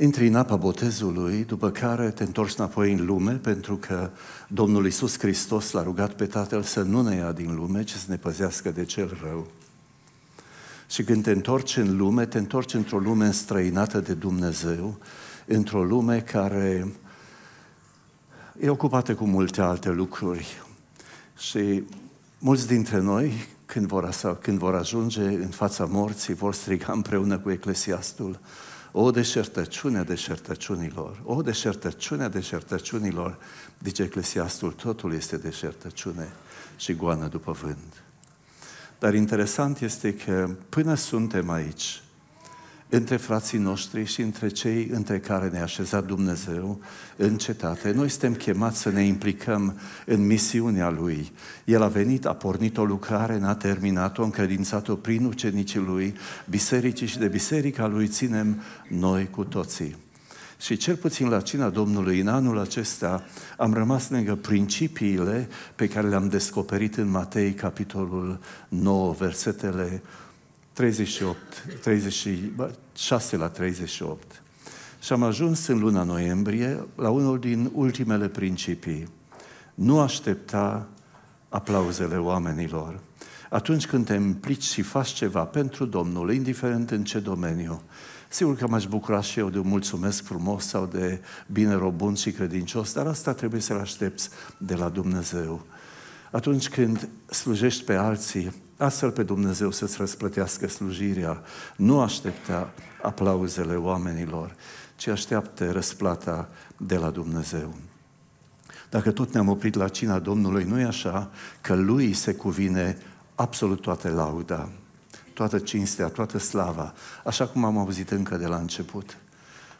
intri în apa botezului, după care te întorci înapoi în lume, pentru că Domnul Isus Hristos l-a rugat pe Tatăl să nu ne ia din lume, ci să ne păzească de cel rău. Și când te întorci în lume, te întorci într-o lume înstrăinată de Dumnezeu, într-o lume care e ocupată cu multe alte lucruri. Și mulți dintre noi, când vor, când vor ajunge în fața morții, vor striga împreună cu Eclesiastul, o deșertăciune deșertăciunilor, o deșertăciune deșertăciunilor, zice Eclesiastul, totul este deșertăciune și goană după vânt. Dar interesant este că până suntem aici, între frații noștri și între cei între care ne-a așezat Dumnezeu în cetate. Noi suntem chemați să ne implicăm în misiunea Lui. El a venit, a pornit o lucrare, n-a terminat-o, încredințat-o prin ucenicii Lui, bisericii și de biserica Lui ținem noi cu toții. Și cel puțin la cina Domnului în anul acesta am rămas lângă principiile pe care le-am descoperit în Matei, capitolul 9, versetele 38, 36 la 38. Și am ajuns în luna noiembrie la unul din ultimele principii. Nu aștepta aplauzele oamenilor. Atunci când te împlici și faci ceva pentru Domnul, indiferent în ce domeniu, sigur că m-aș bucura și eu de un mulțumesc frumos sau de bine robun și credincios, dar asta trebuie să-l aștepți de la Dumnezeu. Atunci când slujești pe alții, Astfel pe Dumnezeu să-ți răsplătească slujirea. Nu aștepta aplauzele oamenilor, ci așteaptă răsplata de la Dumnezeu. Dacă tot ne-am oprit la cina Domnului, nu e așa că Lui se cuvine absolut toată lauda, toată cinstea, toată slava, așa cum am auzit încă de la început.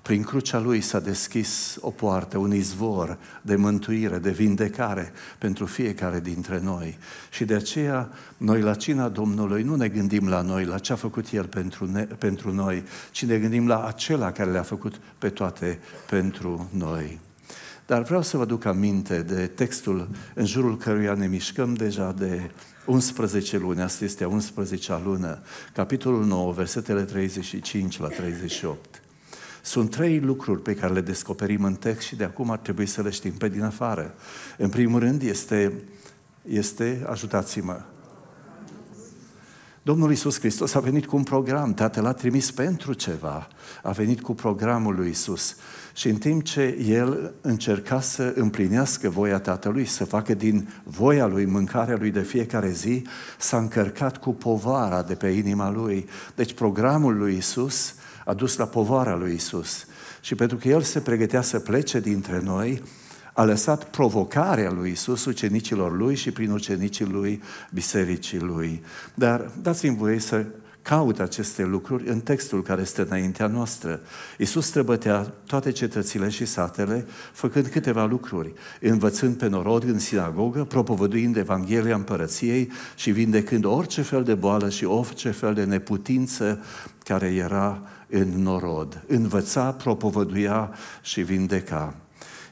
Prin crucea lui s-a deschis o poartă, un izvor de mântuire, de vindecare pentru fiecare dintre noi. Și de aceea noi la cina Domnului nu ne gândim la noi, la ce a făcut El pentru, ne, pentru noi, ci ne gândim la acela care le-a făcut pe toate pentru noi. Dar vreau să vă duc aminte de textul în jurul căruia ne mișcăm deja de 11 luni, asta este a 11-a lună, capitolul 9, versetele 35 la 38. Sunt trei lucruri pe care le descoperim în text și de acum ar trebui să le știm pe din afară. În primul rând este, este ajutați-mă, Domnul Isus Hristos a venit cu un program, Tatăl a trimis pentru ceva, a venit cu programul lui Isus. Și în timp ce el încerca să împlinească voia Tatălui, să facă din voia lui mâncarea lui de fiecare zi, s-a încărcat cu povara de pe inima lui. Deci programul lui Isus a dus la povara lui Isus. Și pentru că el se pregătea să plece dintre noi, a lăsat provocarea lui Isus ucenicilor lui și prin ucenicii lui bisericii lui. Dar dați-mi voie să caut aceste lucruri în textul care este înaintea noastră. Isus străbătea toate cetățile și satele, făcând câteva lucruri, învățând pe norod în sinagogă, propovăduind Evanghelia împărăției și vindecând orice fel de boală și orice fel de neputință care era în norod. Învăța, propovăduia și vindeca.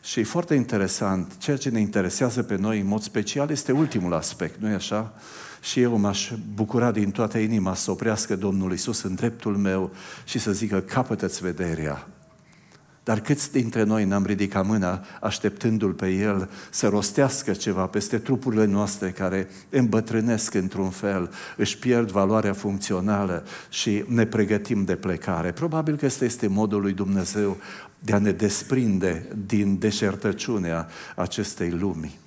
Și foarte interesant, ceea ce ne interesează pe noi în mod special este ultimul aspect, nu-i așa? Și eu m-aș bucura din toată inima să oprească Domnul Isus în dreptul meu și să zică capătă-ți vederea, dar câți dintre noi n-am ridicat mâna așteptându-L pe El să rostească ceva peste trupurile noastre care îmbătrânesc într-un fel, își pierd valoarea funcțională și ne pregătim de plecare? Probabil că ăsta este modul lui Dumnezeu de a ne desprinde din deșertăciunea acestei lumii.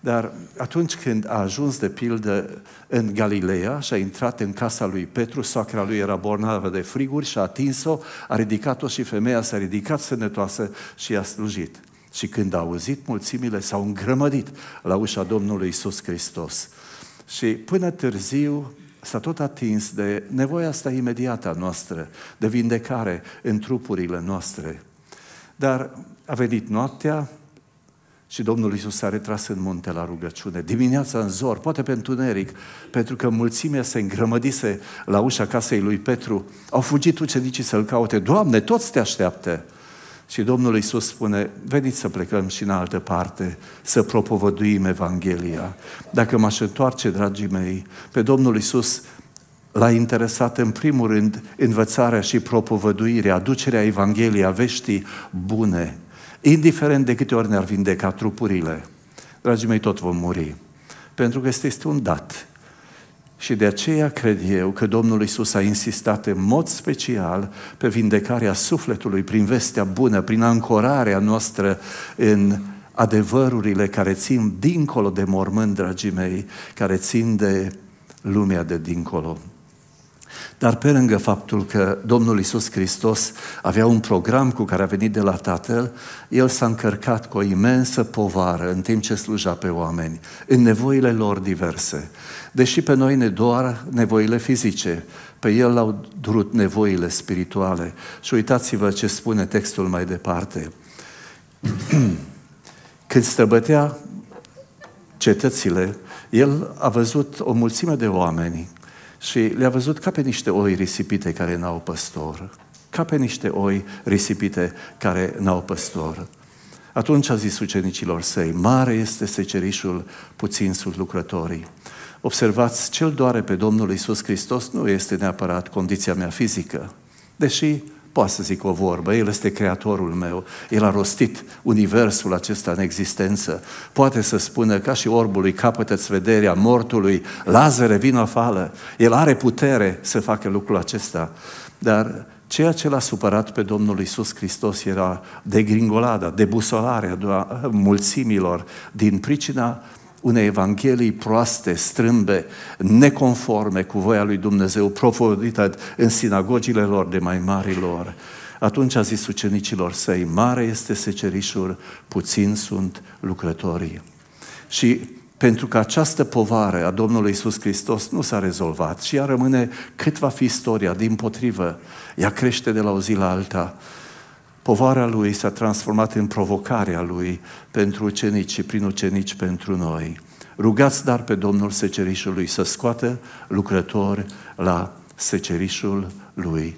Dar atunci când a ajuns, de pildă, în Galileea și a intrat în casa lui Petru, soacra lui era bornavă de friguri și a atins-o, a ridicat-o și femeia s-a ridicat sănătoasă și a slujit. Și când a auzit, mulțimile s-au îngrămădit la ușa Domnului Isus Hristos. Și până târziu, s-a tot atins de nevoia asta imediată a noastră, de vindecare în trupurile noastre. Dar a venit noaptea, și Domnul Iisus s-a retras în munte la rugăciune. Dimineața în zor, poate pe întuneric, pentru că mulțimea se îngrămădise la ușa casei lui Petru. Au fugit ucenicii să-L caute. Doamne, toți te așteaptă! Și Domnul Iisus spune, veniți să plecăm și în altă parte, să propovăduim Evanghelia. Dacă m-aș întoarce, dragii mei, pe Domnul Iisus, l-a interesat în primul rând învățarea și propovăduirea, aducerea Evangheliei, a veștii bune Indiferent de câte ori ne-ar vindeca trupurile, dragii mei, tot vom muri. Pentru că este un dat. Și de aceea cred eu că Domnul Isus a insistat în mod special pe vindecarea sufletului prin vestea bună, prin ancorarea noastră în adevărurile care țin dincolo de mormânt, dragii mei, care țin de lumea de dincolo. Dar pe lângă faptul că Domnul Isus Hristos avea un program cu care a venit de la Tatăl, El s-a încărcat cu o imensă povară în timp ce sluja pe oameni, în nevoile lor diverse. Deși pe noi ne doar nevoile fizice, pe el au durut nevoile spirituale. Și uitați-vă ce spune textul mai departe. Când străbătea cetățile, el a văzut o mulțime de oameni și le-a văzut ca pe niște oi risipite care n-au păstor. Ca pe niște oi risipite care n-au păstor. Atunci a zis ucenicilor săi, mare este secerișul, puțin sunt lucrătorii. Observați, cel doare pe Domnul Isus Hristos nu este neapărat condiția mea fizică, deși poate să zic o vorbă, El este creatorul meu, El a rostit universul acesta în existență. Poate să spună ca și orbului capătă-ți vederea mortului, Lazare, vin afară. El are putere să facă lucrul acesta. Dar ceea ce l-a supărat pe Domnul Isus Hristos era degringolada, debusolarea mulțimilor din pricina unei proaste, strâmbe, neconforme cu voia lui Dumnezeu, propovădită în sinagogile lor de mai mari lor. Atunci a zis ucenicilor săi, mare este secerișul, puțin sunt lucrătorii. Și pentru că această povară a Domnului Isus Hristos nu s-a rezolvat și ea rămâne cât va fi istoria, din potrivă, ea crește de la o zi la alta Povara Lui s-a transformat în provocarea Lui pentru ucenici și prin ucenici pentru noi. Rugați dar pe Domnul secerișului să scoată lucrători la secerișul Lui.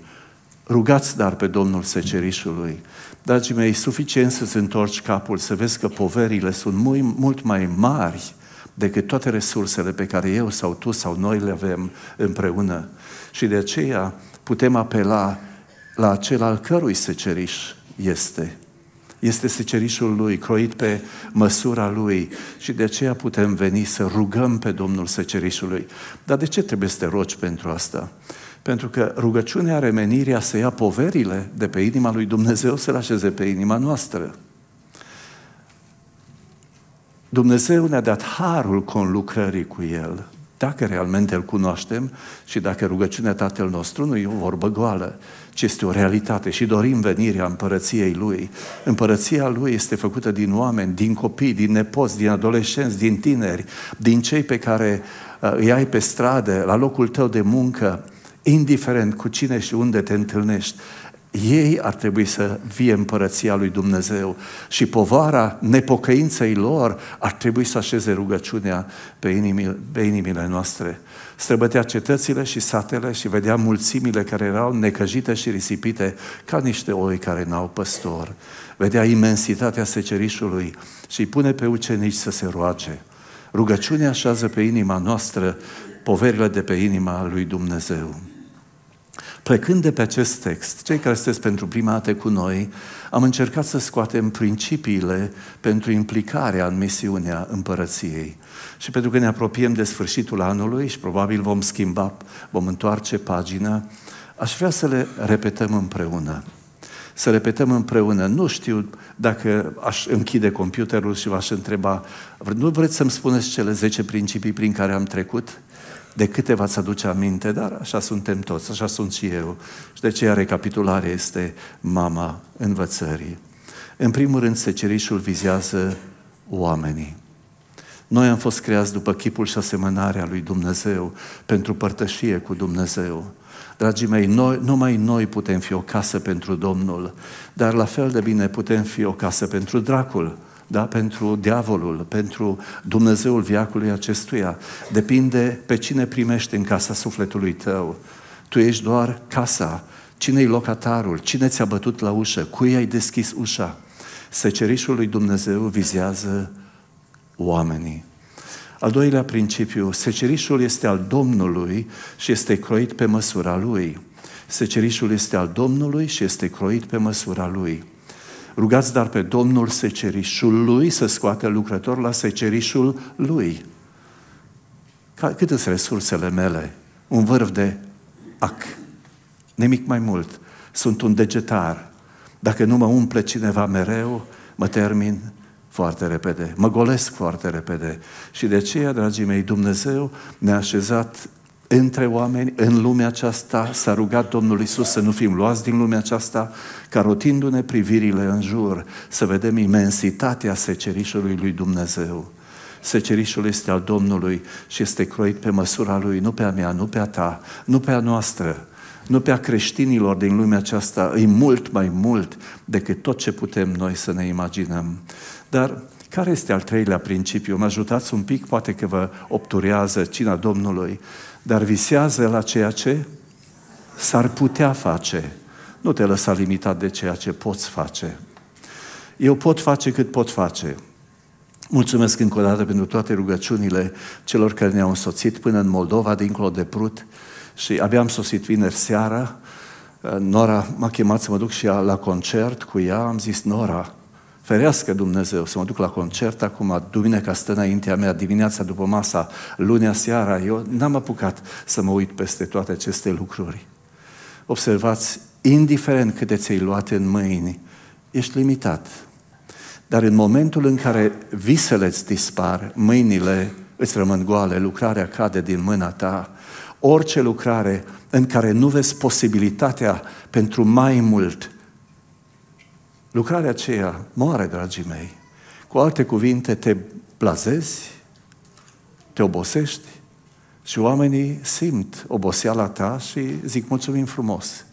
Rugați dar pe Domnul secerișului. Dragii mei, suficient să-ți întorci capul, să vezi că poverile sunt mult mai mari decât toate resursele pe care eu sau tu sau noi le avem împreună. Și de aceea putem apela la cel al cărui seceriș este. Este secerișul Lui, croit pe măsura Lui și de aceea putem veni să rugăm pe Domnul secerișului. Dar de ce trebuie să te rogi pentru asta? Pentru că rugăciunea are menirea să ia poverile de pe inima lui Dumnezeu, să le așeze pe inima noastră. Dumnezeu ne-a dat harul conlucrării cu El, dacă realmente îl cunoaștem și dacă rugăciunea Tatăl nostru nu e o vorbă goală, ci este o realitate și dorim venirea împărăției Lui. Împărăția Lui este făcută din oameni, din copii, din nepoți, din adolescenți, din tineri, din cei pe care uh, îi ai pe stradă, la locul tău de muncă, indiferent cu cine și unde te întâlnești. Ei ar trebui să vie împărăția lui Dumnezeu și povara nepocăinței lor ar trebui să așeze rugăciunea pe, inimi, pe inimile noastre străbătea cetățile și satele și vedea mulțimile care erau necăjite și risipite ca niște oi care n-au păstor. Vedea imensitatea secerișului și îi pune pe ucenici să se roage. Rugăciunea așează pe inima noastră poverile de pe inima lui Dumnezeu. Plecând de pe acest text, cei care sunteți pentru prima dată cu noi, am încercat să scoatem principiile pentru implicarea în misiunea împărăției. Și pentru că ne apropiem de sfârșitul anului și probabil vom schimba, vom întoarce pagina, aș vrea să le repetăm împreună să repetăm împreună. Nu știu dacă aș închide computerul și v-aș întreba, nu vreți să-mi spuneți cele 10 principii prin care am trecut? De câte v-ați aduce aminte, dar așa suntem toți, așa sunt și eu. Și de aceea recapitulare este mama învățării. În primul rând, secerișul vizează oamenii. Noi am fost creați după chipul și asemănarea lui Dumnezeu, pentru părtășie cu Dumnezeu. Dragii mei, noi, numai noi putem fi o casă pentru Domnul, dar la fel de bine putem fi o casă pentru dracul, da? pentru diavolul, pentru Dumnezeul viacului acestuia. Depinde pe cine primești în casa sufletului tău. Tu ești doar casa. Cine-i locatarul? Cine ți-a bătut la ușă? Cui ai deschis ușa? Secerișul lui Dumnezeu vizează oamenii. Al doilea principiu, secerișul este al Domnului și este croit pe măsura lui. Secerișul este al Domnului și este croit pe măsura lui. Rugați dar pe Domnul secerișului să scoate lucrător la secerișul lui. Cât sunt resursele mele? Un vârf de ac. Nimic mai mult. Sunt un degetar. Dacă nu mă umple cineva mereu, mă termin foarte repede, mă golesc foarte repede. Și de aceea, dragii mei, Dumnezeu ne-a așezat între oameni, în lumea aceasta, s-a rugat Domnul Isus să nu fim luați din lumea aceasta, ca rotindu-ne privirile în jur, să vedem imensitatea secerișului lui Dumnezeu. Secerișul este al Domnului și este croit pe măsura lui, nu pe a mea, nu pe a ta, nu pe a noastră, nu pe a creștinilor din lumea aceasta, e mult mai mult decât tot ce putem noi să ne imaginăm. Dar care este al treilea principiu? Mă ajutați un pic, poate că vă obturează cina Domnului, dar visează la ceea ce s-ar putea face. Nu te lăsa limitat de ceea ce poți face. Eu pot face cât pot face. Mulțumesc încă o dată pentru toate rugăciunile celor care ne-au însoțit până în Moldova, dincolo de Prut și abia am sosit vineri seara, Nora m-a chemat să mă duc și ea la concert cu ea, am zis, Nora, ferească Dumnezeu să mă duc la concert acum, duminica stă înaintea mea, dimineața după masa, lunea seara, eu n-am apucat să mă uit peste toate aceste lucruri. Observați, indiferent cât de ți-ai luat în mâini, ești limitat. Dar în momentul în care visele îți dispar, mâinile îți rămân goale, lucrarea cade din mâna ta, orice lucrare în care nu vezi posibilitatea pentru mai mult, lucrarea aceea moare, dragii mei. Cu alte cuvinte, te blazezi, te obosești și oamenii simt oboseala ta și zic mulțumim frumos.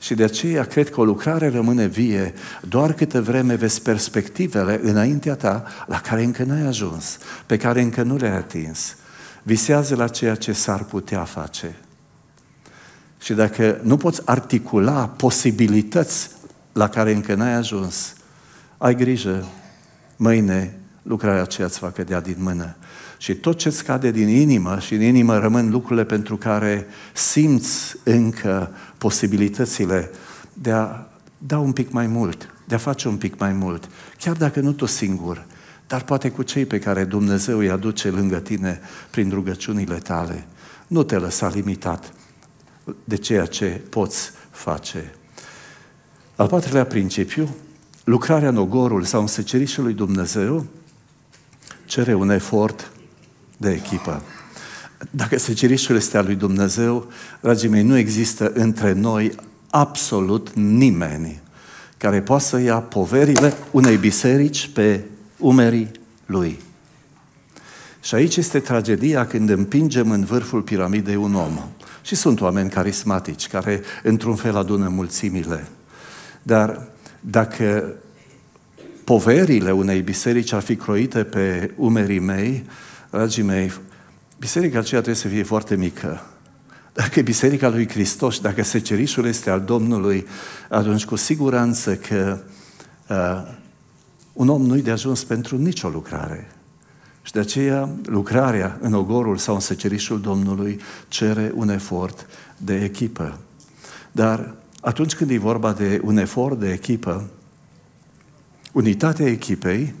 Și de aceea cred că o lucrare rămâne vie doar câte vreme vezi perspectivele înaintea ta la care încă n-ai ajuns, pe care încă nu le-ai atins visează la ceea ce s-ar putea face. Și dacă nu poți articula posibilități la care încă n-ai ajuns, ai grijă, mâine lucrarea aceea îți va cădea din mână. Și tot ce scade din inimă și în inimă rămân lucrurile pentru care simți încă posibilitățile de a da un pic mai mult, de a face un pic mai mult, chiar dacă nu tu singur, dar poate cu cei pe care Dumnezeu îi aduce lângă tine prin rugăciunile tale. Nu te lăsa limitat de ceea ce poți face. Al patrulea principiu, lucrarea în ogorul sau în secerișul lui Dumnezeu cere un efort de echipă. Dacă secerișul este al lui Dumnezeu, dragii mei, nu există între noi absolut nimeni care poate să ia poverile unei biserici pe umerii lui. Și aici este tragedia când împingem în vârful piramidei un om. Și sunt oameni carismatici care, într-un fel, adună mulțimile. Dar dacă poverile unei biserici ar fi croite pe umerii mei, dragii mei, biserica aceea trebuie să fie foarte mică. Dacă e biserica lui Hristos, dacă secerișul este al Domnului, atunci cu siguranță că uh, un om nu-i de ajuns pentru nicio lucrare. Și de aceea lucrarea în ogorul sau în secerișul Domnului cere un efort de echipă. Dar atunci când e vorba de un efort de echipă, unitatea echipei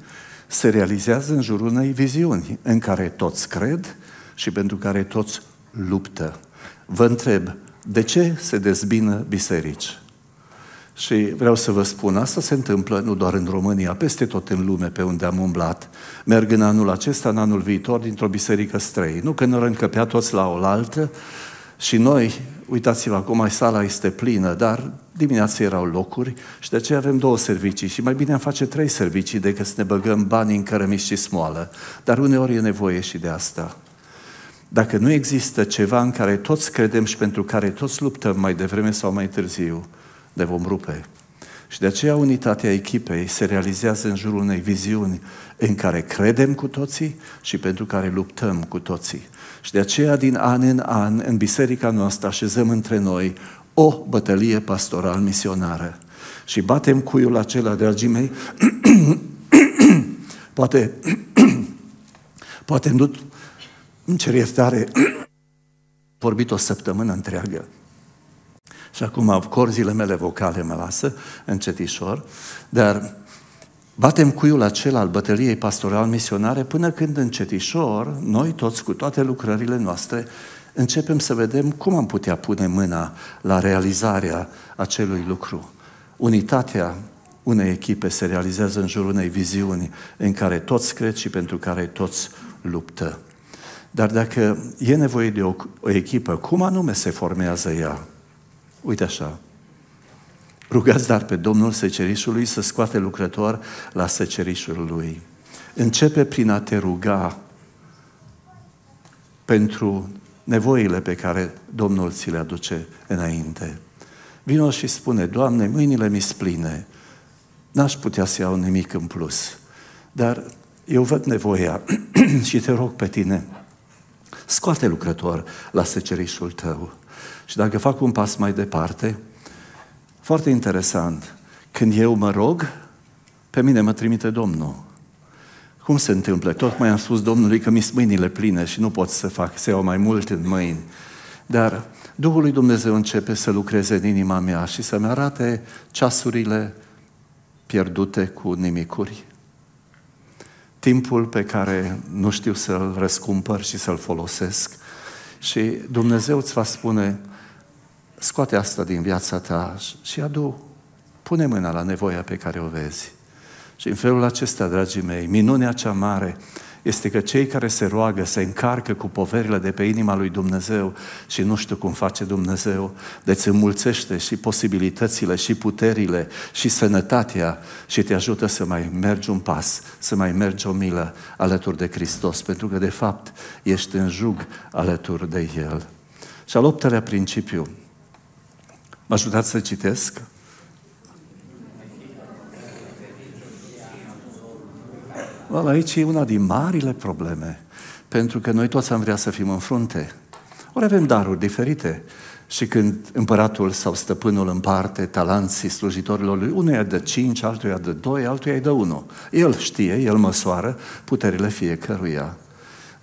se realizează în jurul unei viziuni în care toți cred și pentru care toți luptă. Vă întreb, de ce se dezbină biserici? Și vreau să vă spun, asta se întâmplă nu doar în România, peste tot în lume pe unde am umblat. Merg în anul acesta, în anul viitor, dintr-o biserică străină. Nu că ne-ar încăpea toți la oaltă și noi, uitați-vă, acum sala este plină, dar dimineața erau locuri și de aceea avem două servicii și mai bine am face trei servicii decât să ne băgăm bani în cărămiș și smoală. Dar uneori e nevoie și de asta. Dacă nu există ceva în care toți credem și pentru care toți luptăm mai devreme sau mai târziu, le vom rupe. Și de aceea unitatea echipei se realizează în jurul unei viziuni în care credem cu toții și pentru care luptăm cu toții. Și de aceea din an în an, în biserica noastră, așezăm între noi o bătălie pastoral misionară. Și batem cuiul acela, dragii mei, poate, poate nu, îmi cer iertare, vorbit o săptămână întreagă. Și acum corzile mele vocale mă lasă încetișor, dar batem cuiul acela al bătăliei pastoral-misionare până când încetișor, noi toți cu toate lucrările noastre, începem să vedem cum am putea pune mâna la realizarea acelui lucru. Unitatea unei echipe se realizează în jurul unei viziuni în care toți cred și pentru care toți luptă. Dar dacă e nevoie de o, o echipă, cum anume se formează ea? Uite așa. Rugați dar pe Domnul secerișului să scoate lucrător la secerișul lui. Începe prin a te ruga pentru nevoile pe care Domnul ți le aduce înainte. Vino și spune, Doamne, mâinile mi spline, n-aș putea să iau nimic în plus, dar eu văd nevoia și te rog pe tine, scoate lucrător la secerișul tău. Și dacă fac un pas mai departe, foarte interesant, când eu mă rog, pe mine mă trimite Domnul. Cum se întâmplă? Tocmai am spus Domnului că mi s mâinile pline și nu pot să fac, să iau mai mult în mâini. Dar Duhul lui Dumnezeu începe să lucreze în inima mea și să-mi arate ceasurile pierdute cu nimicuri. Timpul pe care nu știu să-l răscumpăr și să-l folosesc și Dumnezeu îți va spune, scoate asta din viața ta și adu, pune mâna la nevoia pe care o vezi. Și în felul acesta, dragii mei, minunea cea mare este că cei care se roagă se încarcă cu poverile de pe inima lui Dumnezeu și nu știu cum face Dumnezeu. Deci înmulțește și posibilitățile, și puterile, și sănătatea și te ajută să mai mergi un pas, să mai mergi o milă alături de Hristos, pentru că de fapt ești în jug alături de El. Și al optelea principiu, mă ajutați să citesc? Well, aici e una din marile probleme, pentru că noi toți am vrea să fim în frunte. Ori avem daruri diferite. Și când împăratul sau stăpânul împarte talanții slujitorilor lui, unuia de cinci, altuia de doi, altuia de unu. El știe, el măsoară puterile fiecăruia.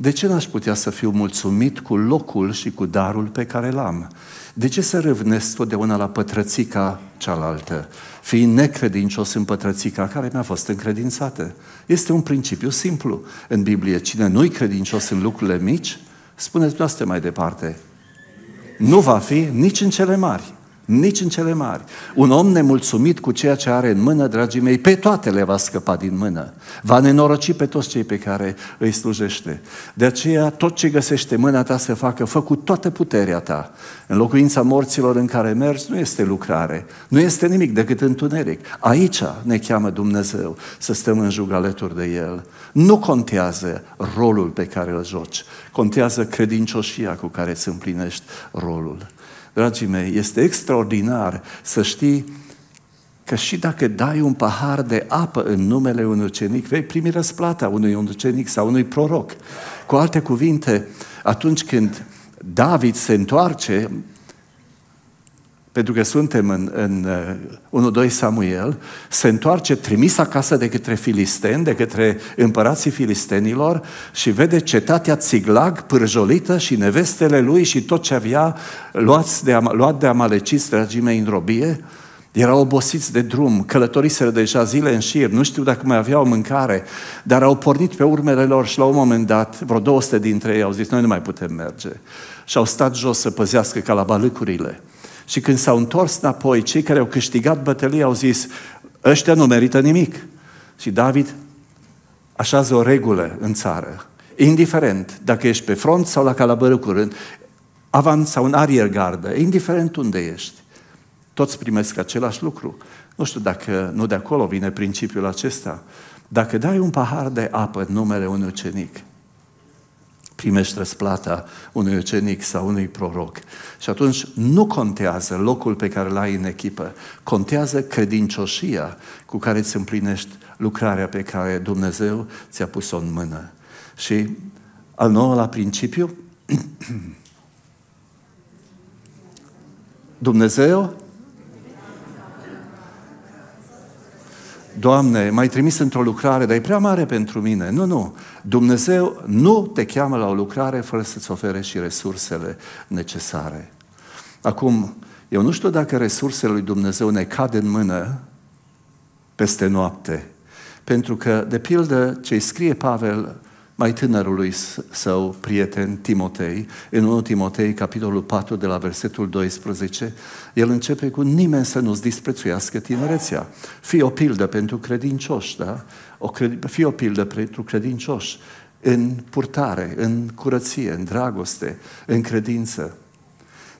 De ce n-aș putea să fiu mulțumit cu locul și cu darul pe care l-am? De ce să răvnesc totdeauna la pătrățica cealaltă, fiind necredincios în pătrățica care mi-a fost încredințată? Este un principiu simplu în Biblie. Cine nu-i credincios în lucrurile mici, spuneți dumneavoastră mai departe, nu va fi nici în cele mari nici în cele mari. Un om nemulțumit cu ceea ce are în mână, dragii mei, pe toate le va scăpa din mână. Va nenoroci pe toți cei pe care îi slujește. De aceea, tot ce găsește mâna ta să facă, fă cu toată puterea ta. În locuința morților în care mergi nu este lucrare, nu este nimic decât întuneric. Aici ne cheamă Dumnezeu să stăm în jug alături de El. Nu contează rolul pe care îl joci, contează credincioșia cu care îți împlinești rolul. Dragii mei, este extraordinar să știi că și dacă dai un pahar de apă în numele unui ucenic, vei primi răsplata unui ucenic sau unui proroc. Cu alte cuvinte, atunci când David se întoarce, pentru că suntem în, în 1-2 uh, Samuel, se întoarce trimis acasă de către filisteni, de către împărații filistenilor și vede cetatea Țiglag pârjolită și nevestele lui și tot ce avea luat de, luat de amaleciți, dragii mei, în robie. Erau obosiți de drum, călătoriseră deja zile în șir, nu știu dacă mai aveau mâncare, dar au pornit pe urmele lor și la un moment dat, vreo 200 dintre ei au zis, noi nu mai putem merge. Și au stat jos să păzească balâcurile. Și când s-au întors înapoi, cei care au câștigat bătălia au zis, ăștia nu merită nimic. Și David așează o regulă în țară. Indiferent dacă ești pe front sau la calabără curând, avant sau în arier gardă, indiferent unde ești, toți primesc același lucru. Nu știu dacă nu de acolo vine principiul acesta. Dacă dai un pahar de apă în numele unui ucenic, primești răsplata unui ucenic sau unui proroc. Și atunci nu contează locul pe care îl ai în echipă, contează credincioșia cu care îți împlinești lucrarea pe care Dumnezeu ți-a pus-o în mână. Și al nouălea principiu, Dumnezeu Doamne, m-ai trimis într-o lucrare, dar e prea mare pentru mine. Nu, nu. Dumnezeu nu te cheamă la o lucrare fără să-ți ofere și resursele necesare. Acum, eu nu știu dacă resursele lui Dumnezeu ne cad în mână peste noapte. Pentru că, de pildă, ce scrie Pavel mai tânărului său prieten Timotei, în 1 Timotei, capitolul 4, de la versetul 12, el începe cu nimeni să nu-ți disprețuiască tinerețea. Fii o pildă pentru credincioși, da? O cred... Fii o pildă pentru credincioși în purtare, în curăție, în dragoste, în credință.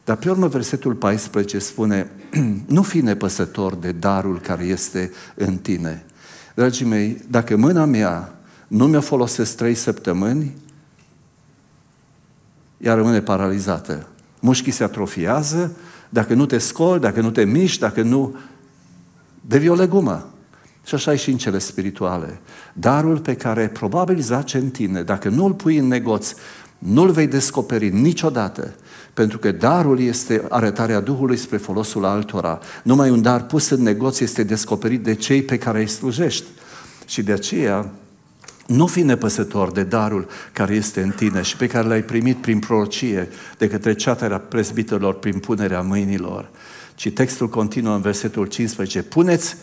Dar pe urmă versetul 14 spune, nu fi nepăsător de darul care este în tine. Dragii mei, dacă mâna mea nu mi-o folosesc trei săptămâni, ea rămâne paralizată. Mușchii se atrofiază, dacă nu te scoli, dacă nu te miști, dacă nu... devii o legumă. Și așa e și în cele spirituale. Darul pe care probabil zace în tine, dacă nu îl pui în negoț, nu-l vei descoperi niciodată. Pentru că darul este arătarea Duhului spre folosul altora. Numai un dar pus în negoț este descoperit de cei pe care îi slujești. Și de aceea, nu fi nepăsător de darul care este în tine și pe care l-ai primit prin prorocie de către ceatarea prezbitelor prin punerea mâinilor. Ci textul continuă în versetul 15. Puneți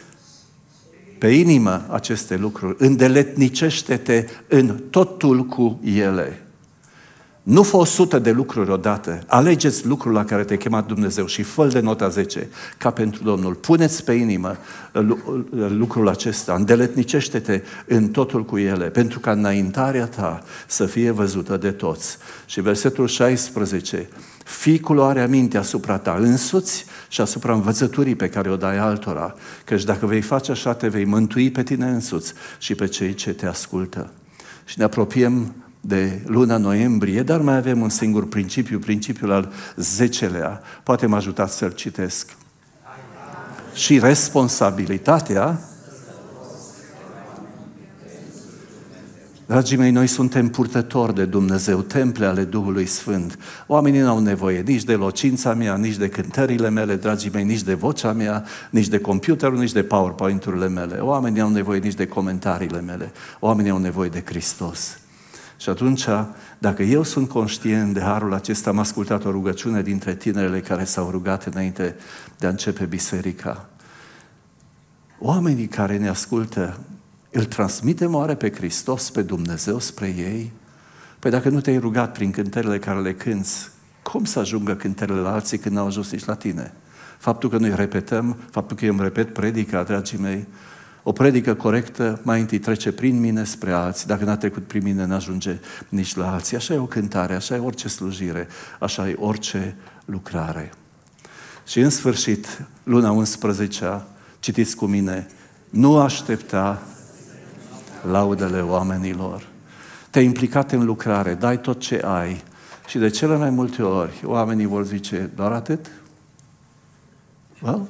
pe inimă aceste lucruri, îndeletnicește-te în totul cu ele. Nu fă o sută de lucruri odată. Alegeți lucrul la care te-a chemat Dumnezeu și fă de nota 10, ca pentru Domnul. Puneți pe inimă uh, uh, lucrul acesta, îndeletnicește-te în totul cu ele, pentru ca înaintarea ta să fie văzută de toți. Și versetul 16, Fii culoarea minte asupra ta însuți și asupra învățăturii pe care o dai altora, căci dacă vei face așa, te vei mântui pe tine însuți și pe cei ce te ascultă. Și ne apropiem de luna noiembrie, dar mai avem un singur principiu, principiul al zecelea. Poate mă ajutați să-l citesc. Și responsabilitatea Dragii mei, noi suntem purtători de Dumnezeu, temple ale Duhului Sfânt. Oamenii n-au nevoie nici de locința mea, nici de cântările mele, dragii mei, nici de vocea mea, nici de computerul, nici de PowerPoint-urile mele. Oamenii au nevoie nici de comentariile mele. Oamenii au nevoie de Hristos. Și atunci, dacă eu sunt conștient de harul acesta, am ascultat o rugăciune dintre tinerele care s-au rugat înainte de a începe biserica. Oamenii care ne ascultă, îl transmitem oare pe Hristos, pe Dumnezeu spre ei? Păi dacă nu te-ai rugat prin cântările care le cânți, cum să ajungă cântările la alții când n-au ajuns nici la tine? Faptul că noi repetăm, faptul că eu îmi repet predica, dragii mei, o predică corectă mai întâi trece prin mine spre alții. Dacă n-a trecut prin mine, n-ajunge nici la alții. Așa e o cântare, așa e orice slujire, așa e orice lucrare. Și în sfârșit, luna 11 citiți cu mine, nu aștepta laudele oamenilor. Te-ai implicat în lucrare, dai tot ce ai și de cele mai multe ori oamenii vor zice, doar atât? Well,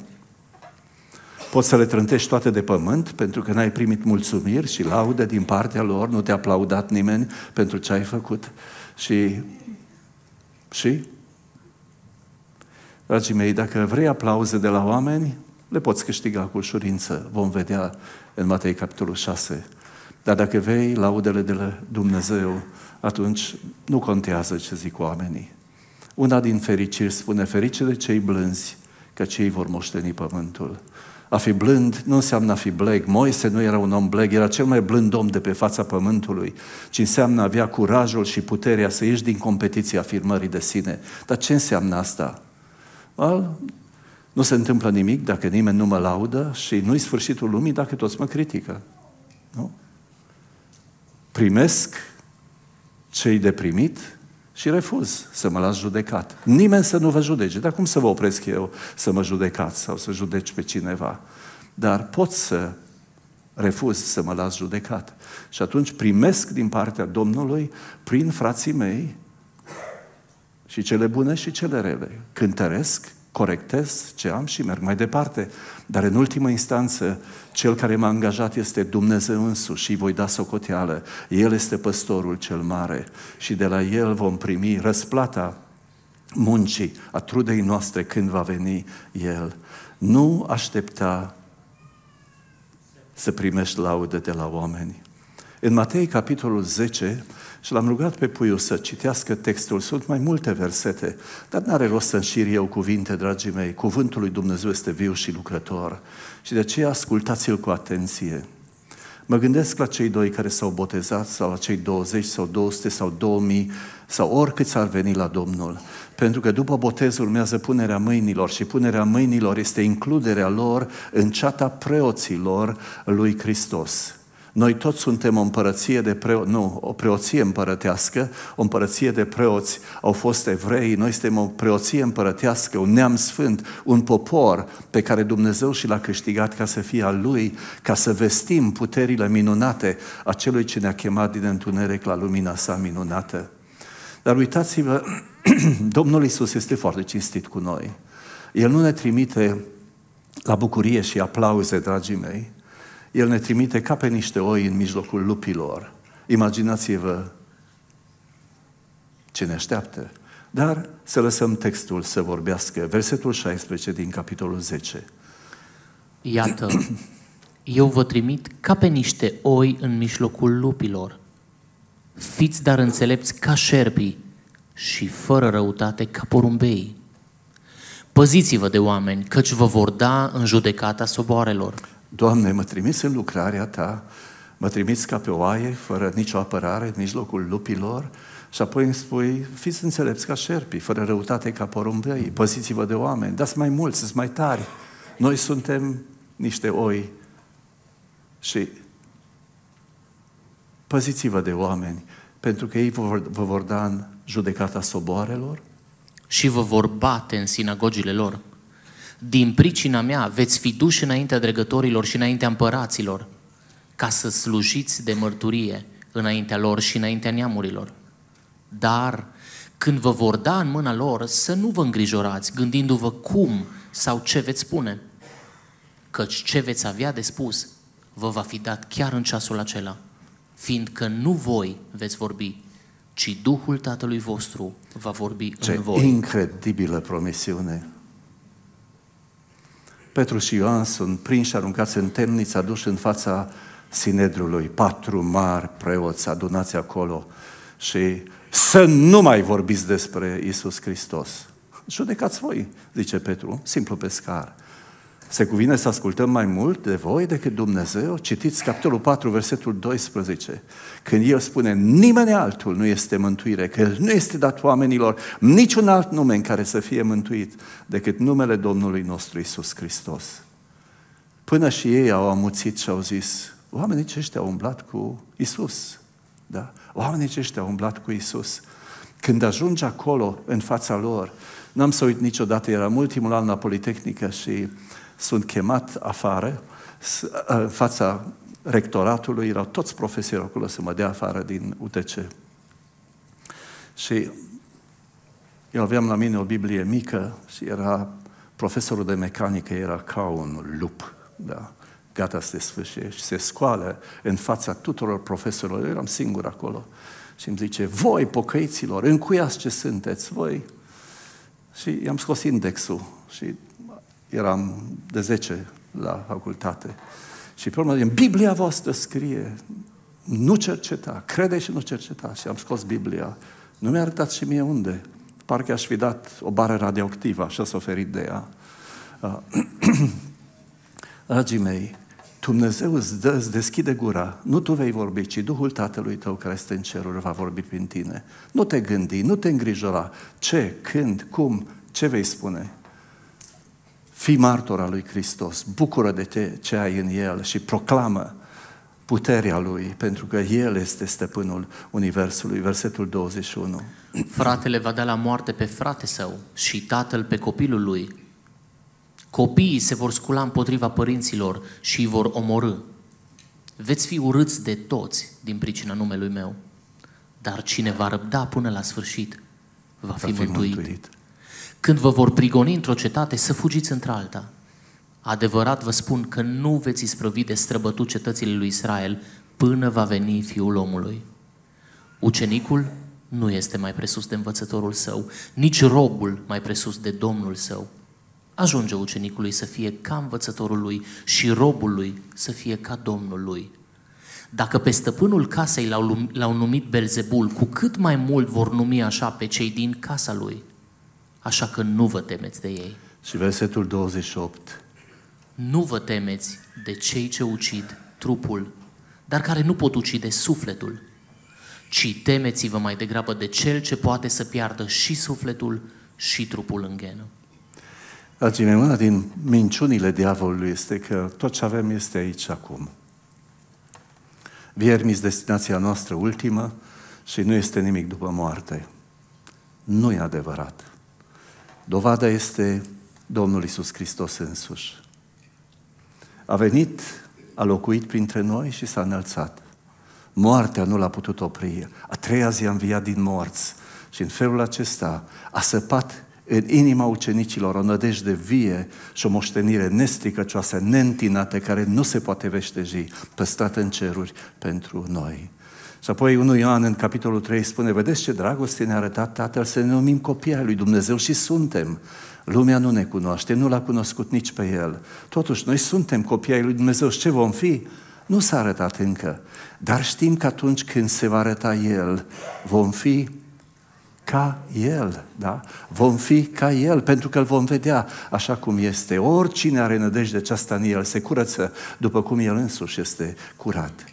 Poți să le trântești toate de pământ pentru că n-ai primit mulțumiri și laude din partea lor, nu te-a aplaudat nimeni pentru ce ai făcut. Și... Și? Dragii mei, dacă vrei aplauze de la oameni, le poți câștiga cu ușurință. Vom vedea în Matei capitolul 6. Dar dacă vei laudele de la Dumnezeu, atunci nu contează ce zic oamenii. Una din fericiri spune, ferice de cei blânzi, că cei vor moșteni pământul. A fi blând nu înseamnă a fi bleg. Moise nu era un om bleg, era cel mai blând om de pe fața pământului, ci înseamnă avea curajul și puterea să ieși din competiția afirmării de sine. Dar ce înseamnă asta? Well, nu se întâmplă nimic dacă nimeni nu mă laudă și nu-i sfârșitul lumii dacă toți mă critică. Nu? Primesc cei de primit și refuz să mă las judecat. Nimeni să nu vă judece. Dar cum să vă opresc eu să mă judecați sau să judeci pe cineva? Dar pot să refuz să mă las judecat. Și atunci primesc din partea Domnului, prin frații mei, și cele bune și cele rele. Cântăresc corectez ce am și merg mai departe. Dar în ultimă instanță, cel care m-a angajat este Dumnezeu însuși și voi da socoteală. El este păstorul cel mare și de la el vom primi răsplata muncii, a trudei noastre când va veni el. Nu aștepta să primești laudă de la oameni. În Matei, capitolul 10, și l-am rugat pe Puiu să citească textul. Sunt mai multe versete, dar n-are rost să înșir eu cuvinte, dragii mei. Cuvântul lui Dumnezeu este viu și lucrător. Și de aceea ascultați-l cu atenție. Mă gândesc la cei doi care s-au botezat, sau la cei 20, sau 200, sau 2000, sau oricât ar veni la Domnul. Pentru că după botez urmează punerea mâinilor și punerea mâinilor este includerea lor în ceata preoților lui Hristos. Noi toți suntem o împărăție de preo- nu, o preoție împărătească, o împărăție de preoți au fost evrei, noi suntem o preoție împărătească, un neam sfânt, un popor pe care Dumnezeu și l-a câștigat ca să fie al Lui, ca să vestim puterile minunate a Celui ce ne-a chemat din întuneric la lumina sa minunată. Dar uitați-vă, Domnul Isus este foarte cinstit cu noi. El nu ne trimite la bucurie și aplauze, dragii mei, el ne trimite ca pe niște oi în mijlocul lupilor. Imaginați-vă ce ne așteaptă. Dar să lăsăm textul să vorbească. Versetul 16 din capitolul 10. Iată, eu vă trimit ca pe niște oi în mijlocul lupilor. Fiți dar înțelepți ca șerpii și fără răutate ca porumbei. Păziți-vă de oameni, căci vă vor da în judecata soboarelor. Doamne, mă trimiți în lucrarea Ta, mă trimiți ca pe oaie, fără nicio apărare, în mijlocul lupilor, și apoi îmi spui, fiți înțelepți ca șerpi, fără răutate ca porumbei, păziți-vă de oameni, dați mai mulți, sunt mai tari. Noi suntem niște oi și păziți-vă de oameni, pentru că ei vă vor, vă vor da în judecata soboarelor. Și vă vor bate în sinagogile lor din pricina mea veți fi duși înaintea dregătorilor și înaintea împăraților, ca să slujiți de mărturie înaintea lor și înaintea neamurilor. Dar când vă vor da în mâna lor, să nu vă îngrijorați, gândindu-vă cum sau ce veți spune, căci ce veți avea de spus vă va fi dat chiar în ceasul acela, fiindcă nu voi veți vorbi, ci Duhul Tatălui vostru va vorbi ce în voi. incredibilă promisiune! Petru și Ioan sunt prinși, aruncați în temniță, aduși în fața Sinedrului. Patru mari preoți adunați acolo și să nu mai vorbiți despre Isus Hristos. Judecați voi, zice Petru, simplu pescar. Se cuvine să ascultăm mai mult de voi decât Dumnezeu? Citiți capitolul 4, versetul 12. Când el spune, nimeni altul nu este mântuire, că nu este dat oamenilor niciun alt nume în care să fie mântuit decât numele Domnului nostru Isus Hristos. Până și ei au amuțit și au zis, oamenii aceștia au umblat cu Isus. Da? Oamenii aceștia au umblat cu Isus. Când ajungi acolo, în fața lor, n-am să uit niciodată, eram ultimul an la Politehnică și sunt chemat afară, în fața rectoratului, erau toți profesori acolo să mă dea afară din UTC. Și eu aveam la mine o Biblie mică și era profesorul de mecanică, era ca un lup, da, gata să se sfârșie și se scoală în fața tuturor profesorilor, eu eram singur acolo și îmi zice, voi pocăiților, încuiați ce sunteți, voi. Și i-am scos indexul și eram de 10 la facultate. Și pe urmă, în Biblia voastră scrie, nu cerceta, crede și nu cerceta. Și am scos Biblia. Nu mi-a arătat și mie unde. Parcă aș fi dat o bară radioactivă, așa s-a oferit de ea. Dragii mei, Dumnezeu îți, dă, îți deschide gura. Nu tu vei vorbi, ci Duhul Tatălui tău care este în ceruri va vorbi prin tine. Nu te gândi, nu te îngrijora. Ce, când, cum, ce vei spune? Fii martora lui Hristos, bucură de te, ce ai în El și proclamă puterea Lui, pentru că El este stăpânul Universului. Versetul 21. Fratele va da la moarte pe frate său și tatăl pe copilul lui. Copiii se vor scula împotriva părinților și îi vor omorâ. Veți fi urâți de toți din pricina numelui meu. Dar cine va răbda până la sfârșit, va, va fi, fi mântuit. mântuit. Când vă vor prigoni într-o cetate, să fugiți într-alta. Adevărat vă spun că nu veți isprăvi de străbătut cetățile lui Israel până va veni Fiul omului. Ucenicul nu este mai presus de învățătorul său, nici robul mai presus de domnul său. Ajunge ucenicului să fie ca învățătorul lui și robul lui să fie ca domnul lui. Dacă pe stăpânul casei l-au, l-au numit Belzebul, cu cât mai mult vor numi așa pe cei din casa lui. Așa că nu vă temeți de ei. Și versetul 28. Nu vă temeți de cei ce ucid trupul, dar care nu pot ucide sufletul, ci temeți-vă mai degrabă de cel ce poate să piardă și sufletul și trupul în genă. Dragii mei, una din minciunile diavolului este că tot ce avem este aici acum. Viermiți destinația noastră ultimă și nu este nimic după moarte. Nu e adevărat. Dovada este Domnul Isus Hristos însuși. A venit, a locuit printre noi și s-a înălțat. Moartea nu l-a putut opri. A treia zi a înviat din morți și în felul acesta a săpat în inima ucenicilor o nădejde vie și o moștenire nestricăcioasă, neîntinată, care nu se poate veșteji, păstrată în ceruri pentru noi. Și apoi 1 Ioan în capitolul 3 spune, vedeți ce dragoste ne-a arătat Tatăl să ne numim copii ai lui Dumnezeu și suntem. Lumea nu ne cunoaște, nu l-a cunoscut nici pe El. Totuși, noi suntem copii ai lui Dumnezeu și ce vom fi? Nu s-a arătat încă, dar știm că atunci când se va arăta El, vom fi ca El, da? Vom fi ca El, pentru că îl vom vedea așa cum este. Oricine are nădejde aceasta în El se curăță după cum El însuși este curat.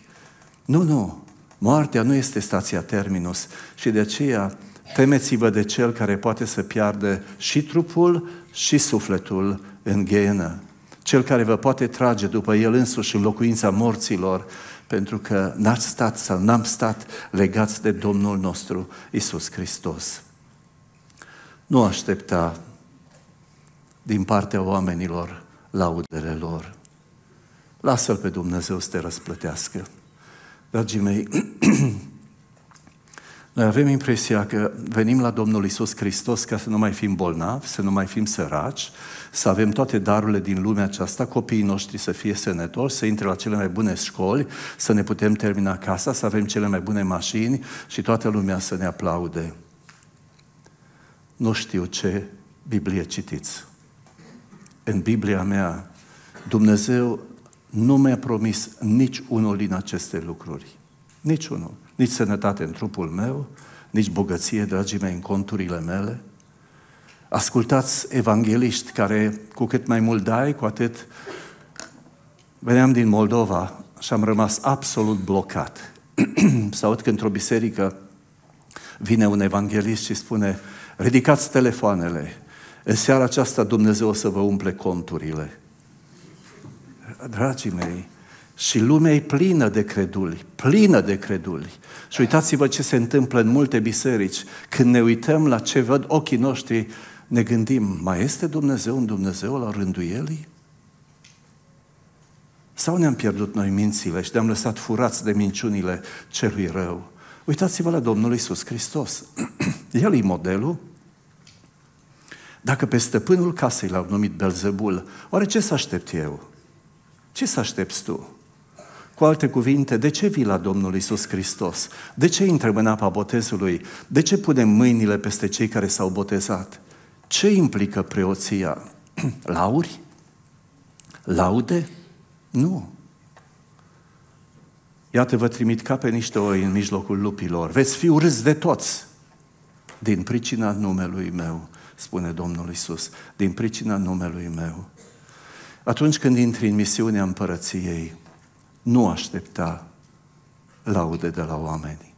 Nu, nu, Moartea nu este stația terminus și de aceea temeți-vă de cel care poate să piardă și trupul și sufletul în ghenă. Cel care vă poate trage după el însuși în locuința morților, pentru că n-ați stat sau n-am stat legați de Domnul nostru Isus Hristos. Nu aștepta din partea oamenilor laudele lor. Lasă-L pe Dumnezeu să te răsplătească. Dragii mei, noi avem impresia că venim la Domnul Isus Hristos ca să nu mai fim bolnavi, să nu mai fim săraci, să avem toate darurile din lumea aceasta, copiii noștri să fie sănătoși, să intre la cele mai bune școli, să ne putem termina casa, să avem cele mai bune mașini și toată lumea să ne aplaude. Nu știu ce Biblie citiți. În Biblia mea, Dumnezeu nu mi-a promis nici unul din aceste lucruri. Nici unul. Nici sănătate în trupul meu, nici bogăție, dragii mei, în conturile mele. Ascultați evangeliști care, cu cât mai mult dai, cu atât... Veneam din Moldova și am rămas absolut blocat. Sau aud că într-o biserică vine un evanghelist și spune ridicați telefoanele, în seara aceasta Dumnezeu o să vă umple conturile dragii mei, și lumea e plină de creduli, plină de creduli. Și uitați-vă ce se întâmplă în multe biserici. Când ne uităm la ce văd ochii noștri, ne gândim, mai este Dumnezeu un Dumnezeu la rânduielii? Sau ne-am pierdut noi mințile și ne-am lăsat furați de minciunile celui rău? Uitați-vă la Domnul Isus Hristos. El e modelul. Dacă pe stăpânul casei l-au numit Belzebul, oare ce să aștept eu? Ce să aștepți tu? Cu alte cuvinte, de ce vii la Domnul Isus Hristos? De ce intrăm în apa botezului? De ce punem mâinile peste cei care s-au botezat? Ce implică preoția? Lauri? Laude? Nu. Iată, vă trimit ca pe niște oi în mijlocul lupilor. Veți fi urâți de toți. Din pricina numelui meu, spune Domnul Isus, din pricina numelui meu. Atunci când intri în misiunea împărăției, nu aștepta laude de la oameni.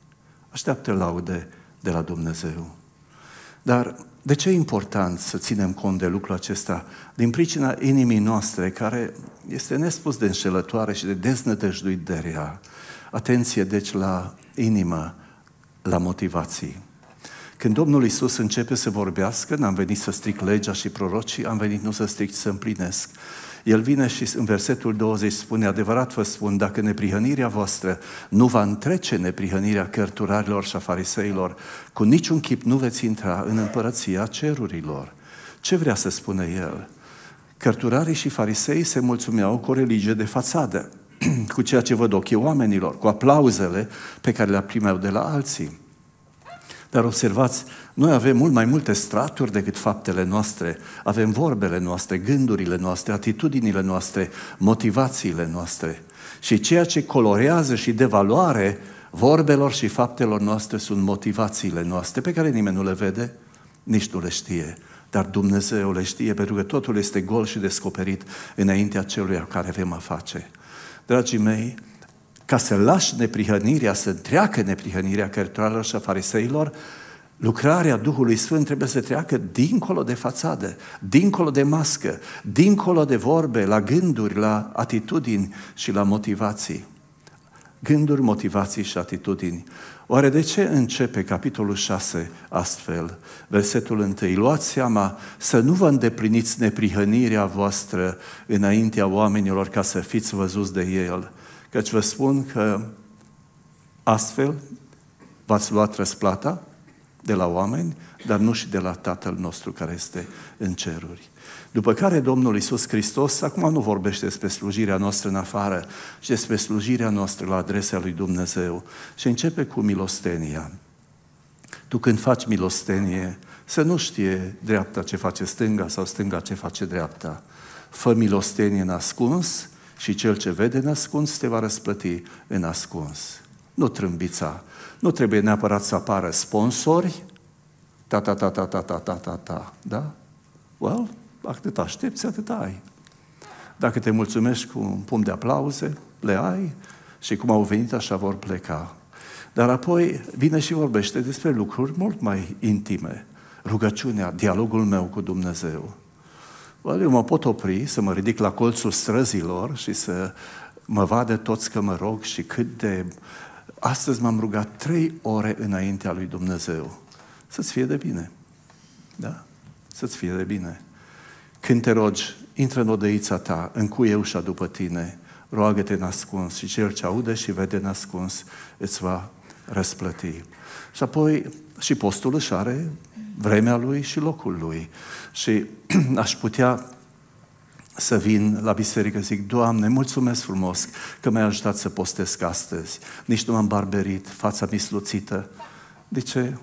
Așteaptă laude de la Dumnezeu. Dar de ce e important să ținem cont de lucrul acesta? Din pricina inimii noastre, care este nespus de înșelătoare și de deznădăjduit de rea. Atenție, deci, la inimă, la motivații. Când Domnul Isus începe să vorbească, n-am venit să stric legea și prorocii, am venit nu să stric, să împlinesc. El vine și în versetul 20 spune, adevărat vă spun, dacă neprihănirea voastră nu va întrece neprihănirea cărturarilor și a fariseilor, cu niciun chip nu veți intra în împărăția cerurilor. Ce vrea să spună el? Cărturarii și farisei se mulțumeau cu o religie de fațadă, cu ceea ce văd ochii oamenilor, cu aplauzele pe care le primeau de la alții. Dar observați, noi avem mult mai multe straturi decât faptele noastre. Avem vorbele noastre, gândurile noastre, atitudinile noastre, motivațiile noastre. Și ceea ce colorează și de valoare vorbelor și faptelor noastre sunt motivațiile noastre, pe care nimeni nu le vede, nici nu le știe. Dar Dumnezeu le știe, pentru că totul este gol și descoperit înaintea celui care avem a face. Dragii mei, ca să lași neprihănirea, să treacă neprihănirea cărtoarelor și a fariseilor, Lucrarea Duhului Sfânt trebuie să treacă dincolo de fațadă, dincolo de mască, dincolo de vorbe, la gânduri, la atitudini și la motivații. Gânduri, motivații și atitudini. Oare de ce începe capitolul 6 astfel? Versetul 1. Luați seama să nu vă îndepliniți neprihănirea voastră înaintea oamenilor ca să fiți văzuți de el. Căci vă spun că astfel v-ați luat răsplata de la oameni, dar nu și de la Tatăl nostru care este în ceruri. După care Domnul Isus Hristos, acum nu vorbește despre slujirea noastră în afară, ci despre slujirea noastră la adresa lui Dumnezeu și începe cu milostenia. Tu când faci milostenie, să nu știe dreapta ce face stânga sau stânga ce face dreapta. Fă milostenie în ascuns și cel ce vede în ascuns te va răsplăti în ascuns nu trâmbița. Nu trebuie neapărat să apară sponsori, ta, ta, ta, ta, ta, ta, ta, ta, ta, da? Well, atât aștepți, atât ai. Dacă te mulțumești cu un pumn de aplauze, le ai și cum au venit, așa vor pleca. Dar apoi vine și vorbește despre lucruri mult mai intime. Rugăciunea, dialogul meu cu Dumnezeu. Well, eu mă pot opri să mă ridic la colțul străzilor și să mă vadă toți că mă rog și cât de uh, astăzi m-am rugat trei ore înaintea lui Dumnezeu. Să-ți fie de bine. Da? Să-ți fie de bine. Când te rogi, intră în odăița ta, în încuie ușa după tine, roagă-te nascuns și cel ce aude și vede nascuns îți va răsplăti. Și apoi și postul își are vremea lui și locul lui. Și aș putea să vin la biserică, zic, Doamne, mulțumesc frumos că m-ai ajutat să postesc astăzi. Nici nu m-am barberit, fața mi sluțită. De ce?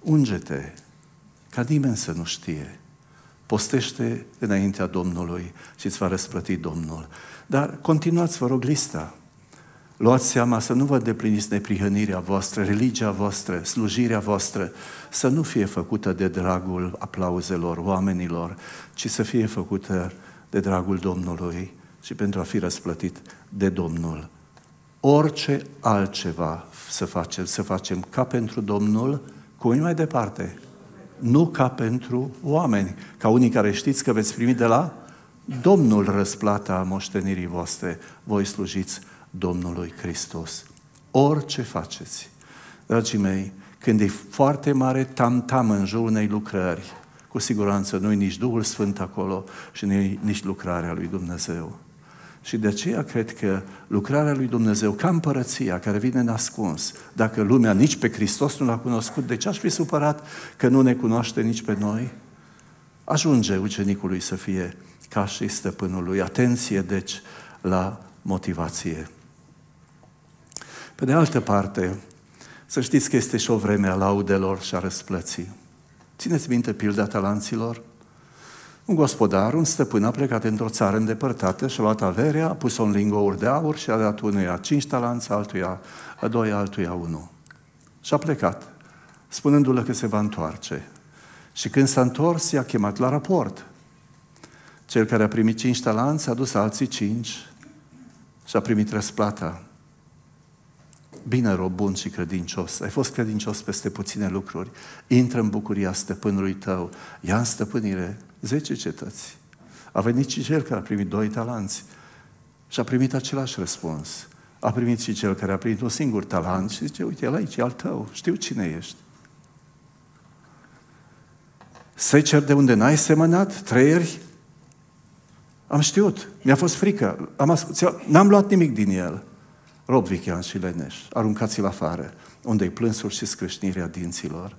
Unge-te, ca nimeni să nu știe. Postește înaintea Domnului și îți va răsplăti Domnul. Dar continuați, vă rog, lista. Luați seama să nu vă depliniți neprihănirea voastră, religia voastră, slujirea voastră, să nu fie făcută de dragul aplauzelor oamenilor, ci să fie făcută de dragul Domnului și pentru a fi răsplătit de Domnul. Orice altceva să facem, să facem ca pentru Domnul, cu unii mai departe, nu ca pentru oameni, ca unii care știți că veți primi de la Domnul răsplata moștenirii voastre, voi slujiți Domnului Hristos. Orice faceți. Dragii mei, când e foarte mare tam-tam în jurul unei lucrări, cu siguranță nu-i nici Duhul Sfânt acolo și nu-i nici lucrarea lui Dumnezeu. Și de aceea cred că lucrarea lui Dumnezeu, ca împărăția care vine nascuns, dacă lumea nici pe Hristos nu l-a cunoscut, de ce aș fi supărat că nu ne cunoaște nici pe noi? Ajunge ucenicului să fie ca și stăpânul lui. Atenție, deci, la motivație. Pe de altă parte, să știți că este și o vreme a laudelor și a răsplății. Țineți minte pilda talanților? Un gospodar, un stăpân a plecat într-o țară îndepărtată și a luat averea, a pus-o în lingouri de aur și a dat unuia cinci talanți, altuia a doi, altuia unu. Și a plecat, spunându-le că se va întoarce. Și când s-a întors, i-a chemat la raport. Cel care a primit cinci talanți a dus alții cinci și a primit răsplata bine rob bun și credincios, ai fost credincios peste puține lucruri, intră în bucuria stăpânului tău, ia în stăpânire zece cetăți. A venit și cel care a primit doi talanți și a primit același răspuns. A primit și cel care a primit un singur talent și zice, uite, el aici e al tău, știu cine ești. Să-i cer de unde n-ai semănat, trăieri, am știut, mi-a fost frică, am ascult, n-am luat nimic din el rob viclean și leneș, aruncați-l afară, unde-i plânsuri și scrâșnirea dinților.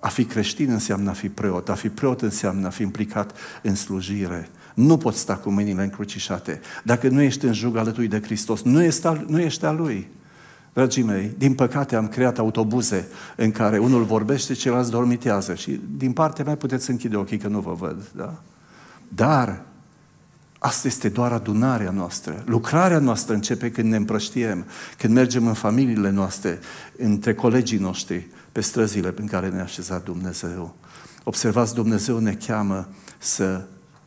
A fi creștin înseamnă a fi preot, a fi preot înseamnă a fi implicat în slujire. Nu poți sta cu mâinile încrucișate. Dacă nu ești în jug alături de Hristos, nu ești, al, nu ești al Lui. Dragii mei, din păcate am creat autobuze în care unul vorbește, celălalt dormitează și din partea mea puteți închide ochii că nu vă văd, da? Dar Asta este doar adunarea noastră. Lucrarea noastră începe când ne împrăștiem, când mergem în familiile noastre, între colegii noștri, pe străzile prin care ne-a așezat Dumnezeu. Observați, Dumnezeu ne cheamă să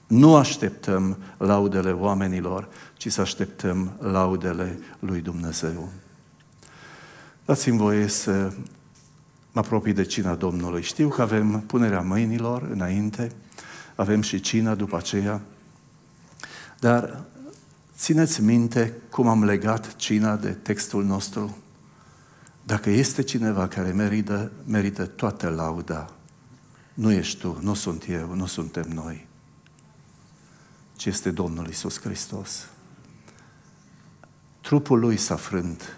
nu așteptăm laudele oamenilor, ci să așteptăm laudele lui Dumnezeu. Dați-mi voie să mă apropii de cina Domnului. Știu că avem punerea mâinilor înainte, avem și cina după aceea, dar țineți minte cum am legat cina de textul nostru? Dacă este cineva care merită, merită toată lauda, nu ești tu, nu sunt eu, nu suntem noi, ci este Domnul Isus Hristos. Trupul lui s-a frânt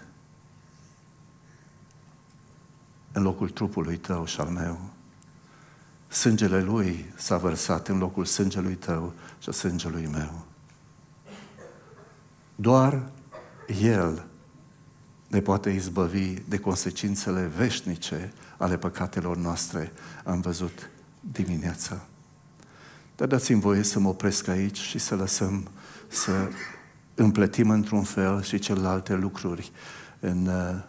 în locul trupului tău și al meu. Sângele lui s-a vărsat în locul sângelui tău și a sângelui meu. Doar El ne poate izbăvi de consecințele veșnice ale păcatelor noastre, am văzut dimineața. Dar dați-mi voie să mă opresc aici și să lăsăm să împletim într-un fel și celelalte lucruri în uh,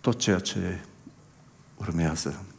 tot ceea ce urmează.